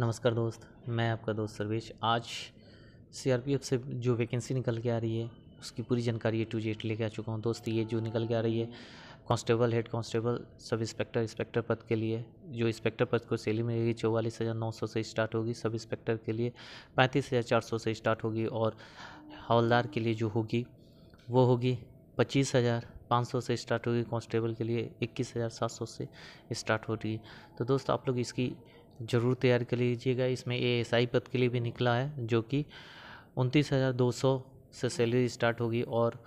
नमस्कार दोस्त मैं आपका दोस्त सर्वेश आज सी से जो वैकेंसी निकल के आ रही है उसकी पूरी जानकारी ए टू जेड लेके आ चुका हूँ दोस्त ये जो निकल के आ रही है constable head constable sub inspector inspector पद के लिए जो इंस्पेक्टर पद को सैली मिलेगी चौवालीस हज़ार नौ सौ से स्टार्ट होगी सब इंस्पेक्टर के लिए पैंतीस हज़ार चार सौ से स्टार्ट होगी और हवलदार के लिए जो होगी वो होगी पच्चीस हज़ार पाँच सौ से स्टार्ट होगी कांस्टेबल के लिए इक्कीस हज़ार सात सौ से स्टार्ट होगी तो दोस्त आप लोग इसकी ज़रूर तैयार कर लीजिएगा इसमें ए एस आई पद के लिए भी निकला है जो कि उनतीस हज़ार दो सौ से सैलरी स्टार्ट होगी और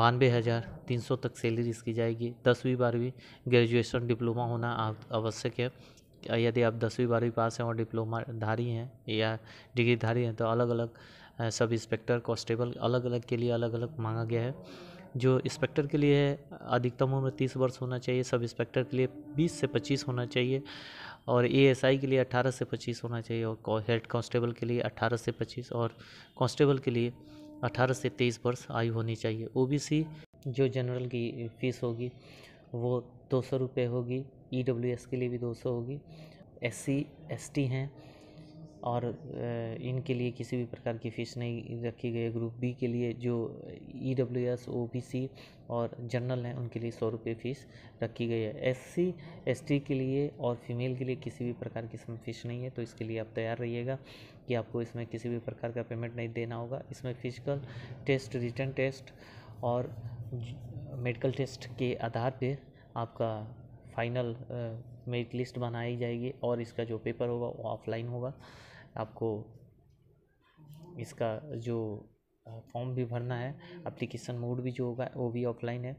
बानवे हज़ार तीन सौ तक सैलरी इसकी जाएगी दसवीं बारहवीं ग्रेजुएशन डिप्लोमा होना आवश्यक है यदि आप दसवीं बारहवीं पास हैं और डिप्लोमा धारी हैं या डिग्रीधारी हैं तो अलग अलग सब इंस्पेक्टर कॉन्स्टेबल अलग अलग के लिए अलग अलग मांगा गया है जो इंस्पेक्टर के लिए है अधिकतम उम्र तीस वर्ष होना चाहिए सब इंस्पेक्टर के लिए बीस से पच्चीस होना चाहिए और एएसआई के लिए 18 से 25 होना चाहिए और हेड कांस्टेबल के लिए 18 से 25 और कांस्टेबल के लिए 18 से 23 वर्ष आयु होनी चाहिए ओबीसी जो जनरल की फ़ीस होगी वो दो सौ होगी ई e के लिए भी दो सौ होगी एस सी हैं और इनके लिए किसी भी प्रकार की फ़ीस नहीं रखी गई है ग्रुप बी के लिए जो E W S O B C और जनरल हैं उनके लिए सौ रुपये फ़ीस रखी गई है एस सी एस टी के लिए और फीमेल के लिए किसी भी प्रकार की इसमें फ़ीस नहीं है तो इसके लिए आप तैयार रहिएगा कि आपको इसमें किसी भी प्रकार का पेमेंट नहीं देना होगा इसमें फिजिकल टेस्ट रिटर्न टेस्ट और मेडिकल टेस्ट के आधार पर आपका फाइनल मेरिट लिस्ट बनाई जाएगी और इसका जो पेपर होगा वो ऑफलाइन होगा आपको इसका जो फॉर्म भी भरना है अप्लीकेशन मोड भी जो होगा वो भी ऑफलाइन है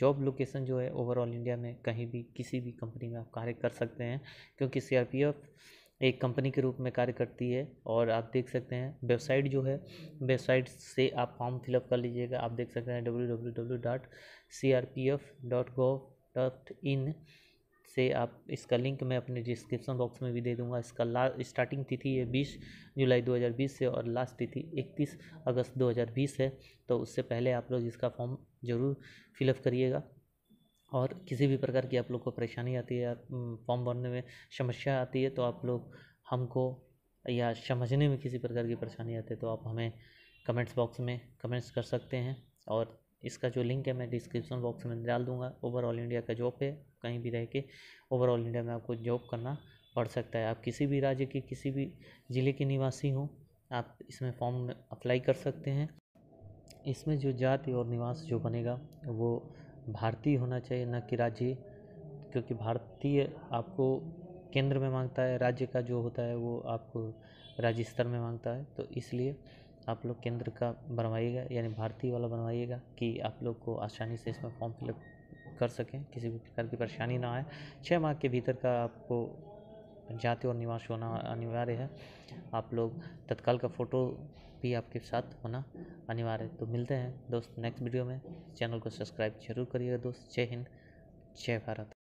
जॉब लोकेशन जो है ओवरऑल इंडिया में कहीं भी किसी भी कंपनी में आप कार्य कर सकते हैं क्योंकि सीआरपीएफ एक कंपनी के रूप में कार्य करती है और आप देख सकते हैं वेबसाइट जो है वेबसाइट से आप फॉर्म फिलअप कर लीजिएगा आप देख सकते हैं W W W dot C R P F dot gov dot in से आप इसका लिंक मैं अपने डिस्क्रिप्शन बॉक्स में भी दे दूंगा इसका ला स्टार्टिंग तिथि है बीस जुलाई 2020 से और लास्ट तिथि 31 अगस्त 2020 है तो उससे पहले आप लोग इसका फॉर्म ज़रूर फिलअप करिएगा और किसी भी प्रकार की आप लोग को परेशानी आती है फॉर्म भरने में समस्या आती है तो आप लोग हमको या समझने में किसी प्रकार की परेशानी आती है तो आप हमें कमेंट्स बॉक्स में कमेंट्स कर सकते हैं और इसका जो लिंक है मैं डिस्क्रिप्शन बॉक्स में डाल दूंगा ओवरऑल इंडिया का जॉब है कहीं भी रह के ओवरऑल इंडिया में आपको जॉब करना पड़ सकता है आप किसी भी राज्य के किसी भी ज़िले के निवासी हों आप इसमें फॉर्म अप्लाई कर सकते हैं इसमें जो जाति और निवास जो बनेगा वो भारतीय होना चाहिए न कि राज्य क्योंकि भारतीय आपको केंद्र में मांगता है राज्य का जो होता है वो आपको राज्य स्तर में मांगता है तो इसलिए आप लोग केंद्र का बनवाइएगा यानी भारतीय वाला बनवाइएगा कि आप लोग को आसानी से इसमें फॉर्म फिलअप कर सकें किसी भी प्रकार की परेशानी ना आए छः माह के भीतर का आपको जाति और निवास होना अनिवार्य है आप लोग तत्काल का फ़ोटो भी आपके साथ होना अनिवार्य है तो मिलते हैं दोस्त नेक्स्ट वीडियो में चैनल को सब्सक्राइब जरूर करिएगा दोस्त जय हिंद जय भारत